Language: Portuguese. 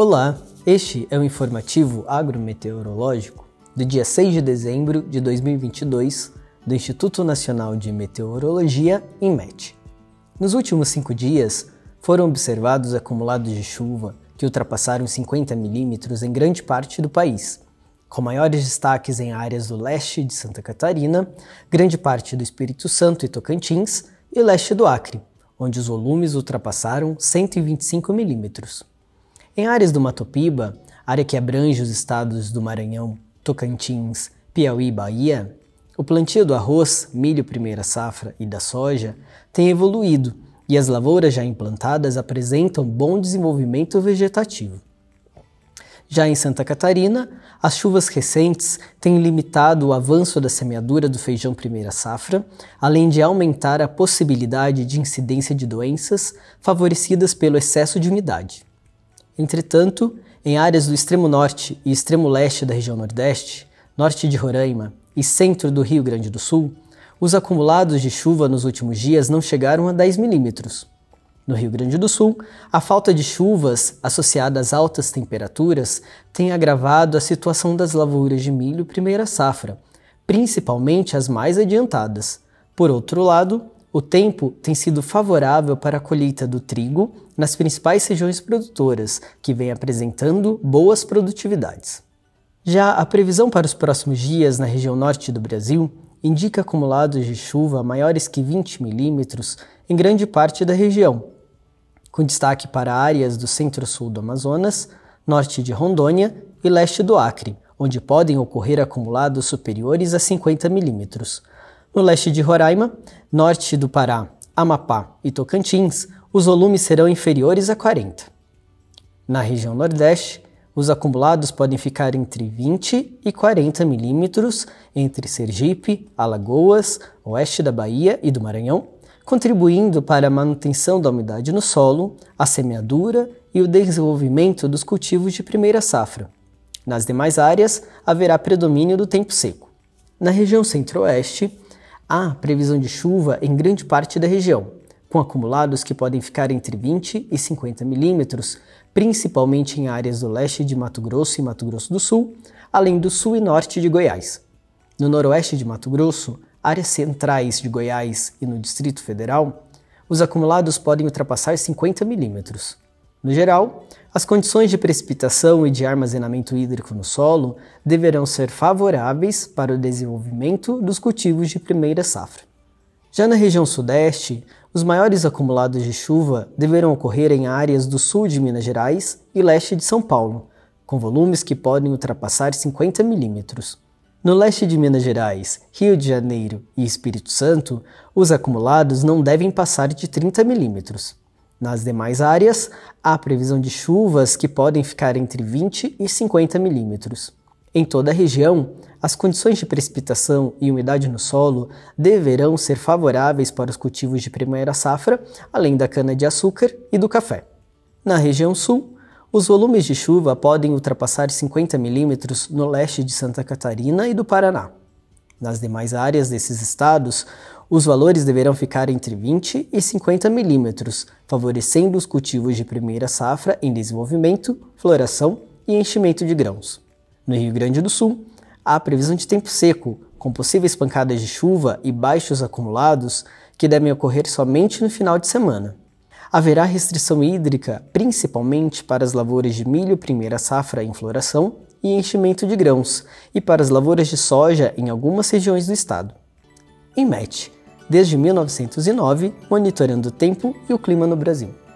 Olá, este é o informativo agrometeorológico do dia 6 de dezembro de 2022 do Instituto Nacional de Meteorologia, INMET. Nos últimos cinco dias, foram observados acumulados de chuva que ultrapassaram 50 milímetros em grande parte do país, com maiores destaques em áreas do leste de Santa Catarina, grande parte do Espírito Santo e Tocantins e leste do Acre, onde os volumes ultrapassaram 125 milímetros. Em áreas do Mato Piba, área que abrange os estados do Maranhão, Tocantins, Piauí e Bahia, o plantio do arroz, milho primeira safra e da soja tem evoluído e as lavouras já implantadas apresentam bom desenvolvimento vegetativo. Já em Santa Catarina, as chuvas recentes têm limitado o avanço da semeadura do feijão primeira safra, além de aumentar a possibilidade de incidência de doenças favorecidas pelo excesso de umidade. Entretanto, em áreas do extremo norte e extremo leste da região Nordeste, norte de Roraima e centro do Rio Grande do Sul, os acumulados de chuva nos últimos dias não chegaram a 10 milímetros. No Rio Grande do Sul, a falta de chuvas associada às altas temperaturas tem agravado a situação das lavouras de milho primeira safra, principalmente as mais adiantadas. Por outro lado, o tempo tem sido favorável para a colheita do trigo nas principais regiões produtoras, que vem apresentando boas produtividades. Já a previsão para os próximos dias na região norte do Brasil indica acumulados de chuva maiores que 20 milímetros em grande parte da região, com destaque para áreas do centro-sul do Amazonas, norte de Rondônia e leste do Acre, onde podem ocorrer acumulados superiores a 50 milímetros no leste de Roraima, norte do Pará, Amapá e Tocantins, os volumes serão inferiores a 40. Na região Nordeste, os acumulados podem ficar entre 20 e 40 milímetros entre Sergipe, Alagoas, oeste da Bahia e do Maranhão, contribuindo para a manutenção da umidade no solo, a semeadura e o desenvolvimento dos cultivos de primeira safra. Nas demais áreas, haverá predomínio do tempo seco. Na região Centro-Oeste, Há previsão de chuva em grande parte da região, com acumulados que podem ficar entre 20 e 50 milímetros, principalmente em áreas do leste de Mato Grosso e Mato Grosso do Sul, além do sul e norte de Goiás. No noroeste de Mato Grosso, áreas centrais de Goiás e no Distrito Federal, os acumulados podem ultrapassar 50 milímetros. No geral, as condições de precipitação e de armazenamento hídrico no solo deverão ser favoráveis para o desenvolvimento dos cultivos de primeira safra. Já na região sudeste, os maiores acumulados de chuva deverão ocorrer em áreas do sul de Minas Gerais e leste de São Paulo, com volumes que podem ultrapassar 50 milímetros. No leste de Minas Gerais, Rio de Janeiro e Espírito Santo, os acumulados não devem passar de 30 milímetros. Nas demais áreas, há previsão de chuvas que podem ficar entre 20 e 50 milímetros. Em toda a região, as condições de precipitação e umidade no solo deverão ser favoráveis para os cultivos de primeira safra, além da cana-de-açúcar e do café. Na região sul, os volumes de chuva podem ultrapassar 50 milímetros no leste de Santa Catarina e do Paraná. Nas demais áreas desses estados, os valores deverão ficar entre 20 e 50 milímetros, favorecendo os cultivos de primeira safra em desenvolvimento, floração e enchimento de grãos. No Rio Grande do Sul, há previsão de tempo seco, com possíveis pancadas de chuva e baixos acumulados que devem ocorrer somente no final de semana. Haverá restrição hídrica, principalmente para as lavouras de milho primeira safra em floração e enchimento de grãos, e para as lavouras de soja em algumas regiões do estado. Em MET, desde 1909, monitorando o tempo e o clima no Brasil.